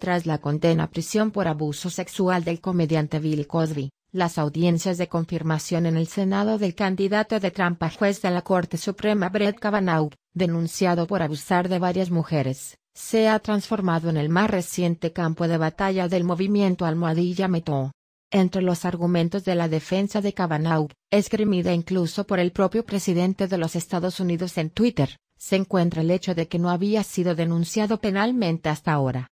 Tras la condena a prisión por abuso sexual del comediante Bill Cosby, las audiencias de confirmación en el Senado del candidato de trampa a juez de la Corte Suprema Brett Kavanaugh, denunciado por abusar de varias mujeres, se ha transformado en el más reciente campo de batalla del movimiento Almohadilla Metó. Entre los argumentos de la defensa de Kavanaugh, esgrimida incluso por el propio presidente de los Estados Unidos en Twitter, se encuentra el hecho de que no había sido denunciado penalmente hasta ahora.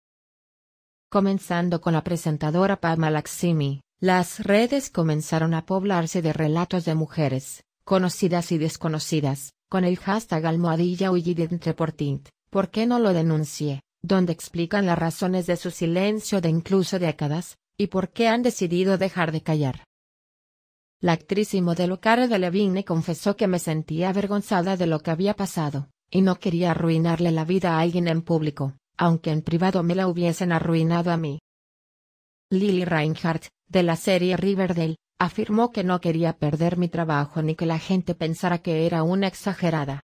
Comenzando con la presentadora Pamela Laximi, las redes comenzaron a poblarse de relatos de mujeres, conocidas y desconocidas, con el hashtag almohadilla Entreportint, ¿por qué no lo denuncié? donde explican las razones de su silencio de incluso décadas, y por qué han decidido dejar de callar. La actriz y modelo Cara de Levine confesó que me sentía avergonzada de lo que había pasado, y no quería arruinarle la vida a alguien en público, aunque en privado me la hubiesen arruinado a mí. Lily Reinhardt, de la serie Riverdale, afirmó que no quería perder mi trabajo ni que la gente pensara que era una exagerada.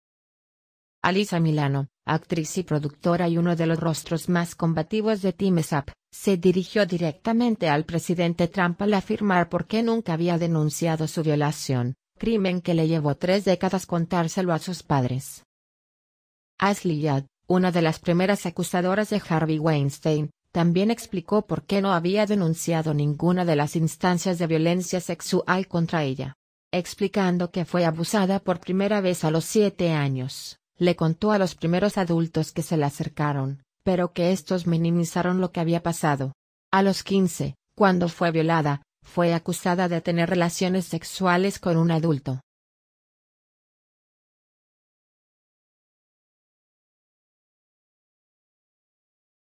Alisa Milano, actriz y productora y uno de los rostros más combativos de Team SAP, se dirigió directamente al presidente Trump al afirmar por qué nunca había denunciado su violación, crimen que le llevó tres décadas contárselo a sus padres. Ashley una de las primeras acusadoras de Harvey Weinstein, también explicó por qué no había denunciado ninguna de las instancias de violencia sexual contra ella. Explicando que fue abusada por primera vez a los siete años, le contó a los primeros adultos que se le acercaron, pero que estos minimizaron lo que había pasado. A los quince, cuando fue violada, fue acusada de tener relaciones sexuales con un adulto.